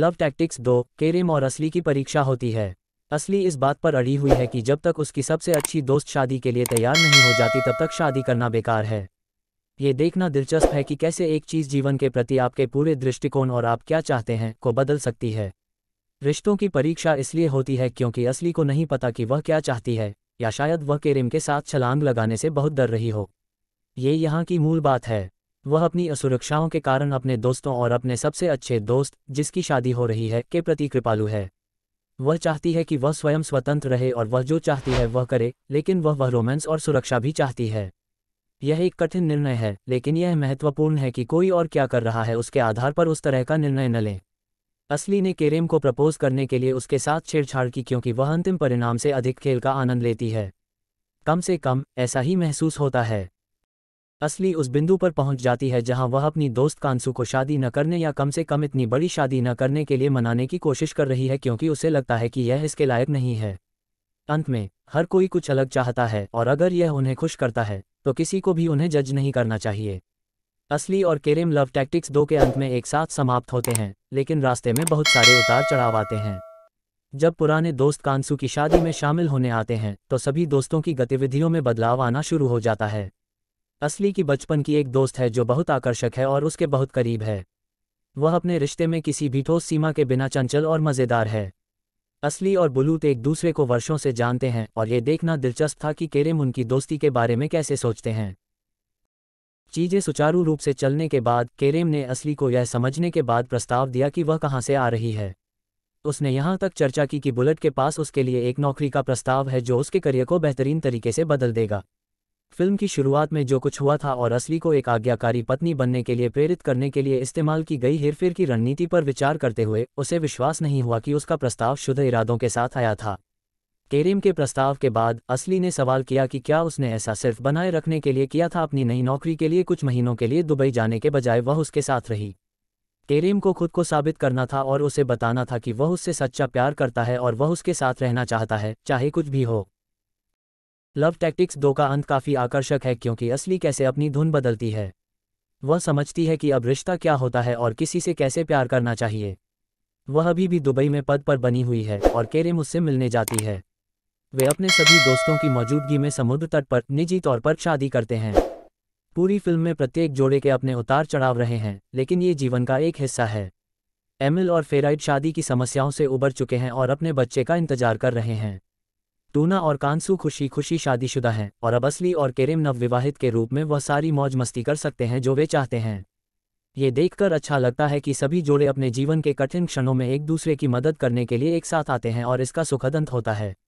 love tactics दो Kerim और असली की परीक्षा होती है असली इस बात पर अड़ी हुई है कि जब तक उसकी सबसे अच्छी दोस्त शादी के लिए तैयार नहीं हो जाती तब तक शादी करना बेकार है ये देखना दिलचस्प है कि कैसे एक चीज़ जीवन के प्रति आपके पूरे दृष्टिकोण और आप क्या चाहते हैं को बदल सकती है रिश्तों की परीक्षा इसलिए होती है क्योंकि असली को नहीं पता कि वह क्या चाहती है या शायद वह केरिम के साथ छलांग लगाने से बहुत डर रही हो ये यहाँ की मूल बात है वह अपनी असुरक्षाओं के कारण अपने दोस्तों और अपने सबसे अच्छे दोस्त जिसकी शादी हो रही है के प्रति कृपालु है वह चाहती है कि वह स्वयं स्वतंत्र रहे और वह जो चाहती है वह करे लेकिन वह वह रोमांस और सुरक्षा भी चाहती है यह एक कठिन निर्णय है लेकिन यह महत्वपूर्ण है कि कोई और क्या कर रहा है उसके आधार पर उस तरह का निर्णय न लें असली ने केरेम को प्रपोज करने के लिए उसके साथ छेड़छाड़ की क्योंकि वह अंतिम परिणाम से अधिक खेल का आनंद लेती है कम से कम ऐसा ही महसूस होता है असली उस बिंदु पर पहुंच जाती है जहां वह अपनी दोस्त कांसु को शादी न करने या कम से कम इतनी बड़ी शादी न करने के लिए मनाने की कोशिश कर रही है क्योंकि उसे लगता है कि यह इसके लायक नहीं है अंत में हर कोई कुछ अलग चाहता है और अगर यह उन्हें खुश करता है तो किसी को भी उन्हें जज नहीं करना चाहिए असली और केरेम लव टैक्टिक्स दो के अंत में एक साथ समाप्त होते हैं लेकिन रास्ते में बहुत सारे उतार चढ़ाव आते हैं जब पुराने दोस्त कांसू की शादी में शामिल होने आते हैं तो सभी दोस्तों की गतिविधियों में बदलाव आना शुरू हो जाता है असली की बचपन की एक दोस्त है जो बहुत आकर्षक है और उसके बहुत करीब है वह अपने रिश्ते में किसी भी ठोस सीमा के बिना चंचल और मज़ेदार है असली और बुलूत एक दूसरे को वर्षों से जानते हैं और ये देखना दिलचस्प था कि केरेम उनकी दोस्ती के बारे में कैसे सोचते हैं चीज़ें सुचारू रूप से चलने के बाद केरेम ने असली को यह समझने के बाद प्रस्ताव दिया कि वह कहाँ से आ रही है उसने यहां तक चर्चा की कि बुलेट के पास उसके लिए एक नौकरी का प्रस्ताव है जो उसके करियर को बेहतरीन तरीके से बदल देगा फिल्म की शुरुआत में जो कुछ हुआ था और असली को एक आज्ञाकारी पत्नी बनने के लिए प्रेरित करने के लिए इस्तेमाल की गई हेरफेर की रणनीति पर विचार करते हुए उसे विश्वास नहीं हुआ कि उसका प्रस्ताव शुद्ध इरादों के साथ आया था केरेम के प्रस्ताव के बाद असली ने सवाल किया कि क्या उसने ऐसा सिर्फ बनाए रखने के लिए किया था अपनी नई नौकरी के लिए कुछ महीनों के लिए दुबई जाने के बजाय वह उसके साथ रही केरेम को खुद को साबित करना था और उसे बताना था कि वह उससे सच्चा प्यार करता है और वह उसके साथ रहना चाहता है चाहे कुछ भी हो लव टैक्टिक्स दो का अंत काफ़ी आकर्षक है क्योंकि असली कैसे अपनी धुन बदलती है वह समझती है कि अब रिश्ता क्या होता है और किसी से कैसे प्यार करना चाहिए वह अभी भी दुबई में पद पर बनी हुई है और केरेम उससे मिलने जाती है वे अपने सभी दोस्तों की मौजूदगी में समुद्र तट पर निजी तौर पर शादी करते हैं पूरी फिल्म में प्रत्येक जोड़े के अपने उतार चढ़ाव रहे हैं लेकिन ये जीवन का एक हिस्सा है एमिल और फेराइड शादी की समस्याओं से उबर चुके हैं और अपने बच्चे का इंतजार कर रहे हैं टूना और कांसू खुशी खुशी शादीशुदा हैं और अब असली और केरिम नवविवाहित के रूप में वह सारी मौज मस्ती कर सकते हैं जो वे चाहते हैं ये देखकर अच्छा लगता है कि सभी जोड़े अपने जीवन के कठिन क्षणों में एक दूसरे की मदद करने के लिए एक साथ आते हैं और इसका सुखद अंत होता है